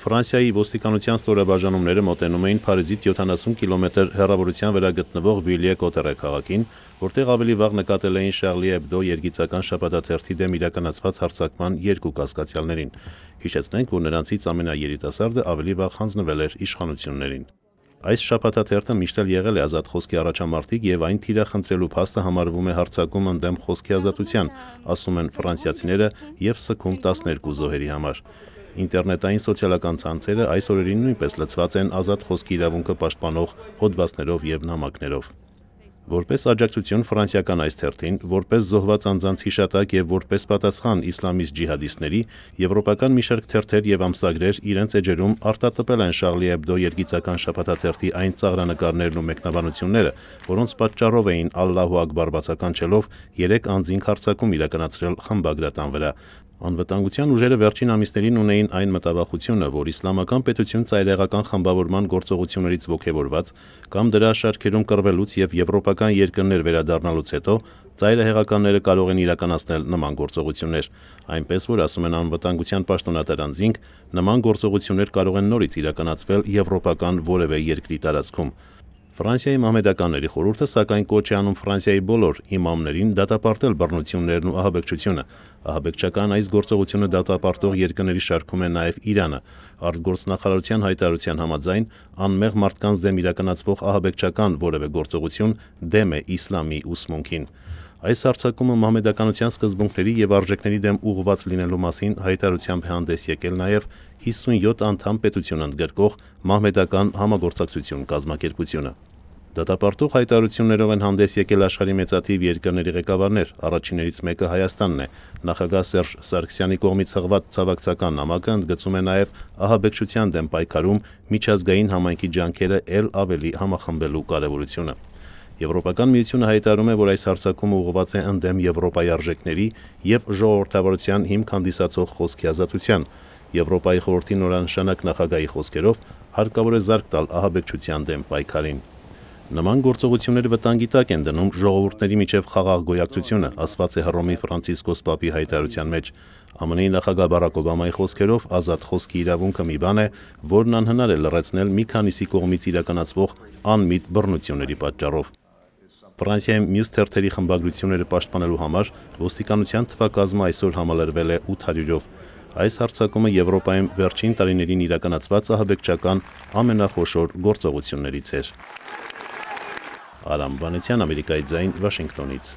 Ֆրանսիայի ոստիկանության ստորաբաժանումները մոտենում էին Փարիզից 70 կիլոմետր հեռավորության վրա գտնվող Վիլիե Կոտերե քաղաքին, որտեղ ավելի վաղ նկատել էին Շարլի Էբդո երգիծական շաբաթաթերթի դեմ իրականացված հարձակման երկու կասկածյալներին։ Հիշեցնենք, որ նրանցից ամենաերիտասարդը ավելի վաղ հանձնվել էր իշխանություններին։ Այս շաբաթաթերթը միշտ էլ եղել է ազատ խոսքի առաջամարտիկ եւ այն թիրախնդրելու փաստը համարվում է հարձակում ընդդեմ խոսքի ազատության, ասում են ֆրանսիացիները եւ սկում 12 զոհերի համար։ Ինտերնետային սոցիալական ցանցերը այս օրերին նույնպես լցված են ազատ խոսքի իրավունքը պաշտպանող հոդվածներով եւ նամակներով։ Որպես աջակցություն ֆրանսիական այս թերթին, որպես զոհված անձանց հիշատակ եւ որպես պատասխան իսլամիստ ջիհադիստների, եվրոպական մի շարք թերթեր եւ ամսագրեր իրենց էջերում արտատպել են Շարլի Էբդո երգիծական շփաթաթերթի այն ծաղրանկարներն ու մեկնաբանությունները, որոնց պատճառով էին Ալլահու ակբար բացականչելով 3 անձին հարցակում իրականացրել խմբագրատան վրա։ Անվտանգության ուժերը վերջին ամիսներին ունեին այն մտավախությունը, որ իսլամական պետություն ծայրահեղական խմբավորման գործողություններից ողքեվորված կամ դրա շարքերում կռվելուց եւ եվրոպական երկրներ վերադառնալուց հետո ծայրահեղականները կարող են իրականացնել նման գործողություններ, այնպես որ ասում են անվտանգության պաշտոնատար անձինք, նման գործողություններ կարող են նորից իրականացվել եվրոպական որևէ երկրի տարածքում։ Ֆրանսիայի մահմեդականների խորհուրդը սակայն կոչ է անում Ֆրանսիայի բոլոր իմամներին դատապարտել բռնություններն ու ահաբեկչությունը։ Ահաբեկչական այս գործողությունը դատապարտող երկրների շարքում է նաև Իրանը։ Արտգործնախարարության հայտարարության համաձայն անմեղ մարդկանց դեմ իրականացվող ահաբեկչական որևէ գործողություն դեմ է իսլամի ուսմունքին։ Այս արձակումը մահմեդականության սկզբունքների եւ արժեքների դեմ ուղղված լինելու մասին հայտարարությամբ հանդես եկել նաեւ 57 անդամ պետություն ընդգրկող մահմեդական համագործակցություն կազմակերպությունը։ Դատապարտող հայտարարություններով են հանդես եկել աշխարհի մեծաթիվ երկրների ղեկավարներ, առաջիներից մեկը Հայաստանն է։ Նախագահ Սերժ Սարգսյանի կողմից հղված ցավակցական նամակը ընդգծում է նաև ահաբեկչության դեմ պայքարում միջազգային համայնքի ջանքերը ել ավելի համախմբելու կարևորությունը։ Եվրոպական միությունը հայտարարում է, որ այս հարցակումը ուղղված է ընդդեմ Եվրոպայի արժեքների եւ ժողովրդավարության հիմք հանդիսացող խոսքի ազատության։ Եվրոպայի խորհրդի նորանշանակ նախագահի խոսքերով հարկավոր է զարգ տալ ահաբեկչության դեմ պայքարին։ Նման գործողությունները վտանգի տակ են դնում ժողովուրդների միջև խաղաղ գոյակցությունը, ասված է Հռոմի Ֆրանցիսկոս Պապի հայտարարության մեջ։ ԱՄՆ-ի նախագահ Բարակ Օբամայի խոսքերով ազատ խոսքի իրավունքը մի բան է, որն անհնար է լրացնել մի քանիսի կողմից իրականացվող անմիտ բռնությունների պատճառով։ Ֆրանսիայում մյուս թերթերի խմբագրությունները պաշտպանելու համար ոստիկանության թվակազմը այսօր համալրվել է 800-ով։ Այս հարցակումը Եվրոպայում վերջին տարիներին իրականացված ահաբեկչական ամենախոշոր գործողություններից էր։ Արամ Վանեցյան, Ամերիկայի ձայն, Վաշինգտոնից։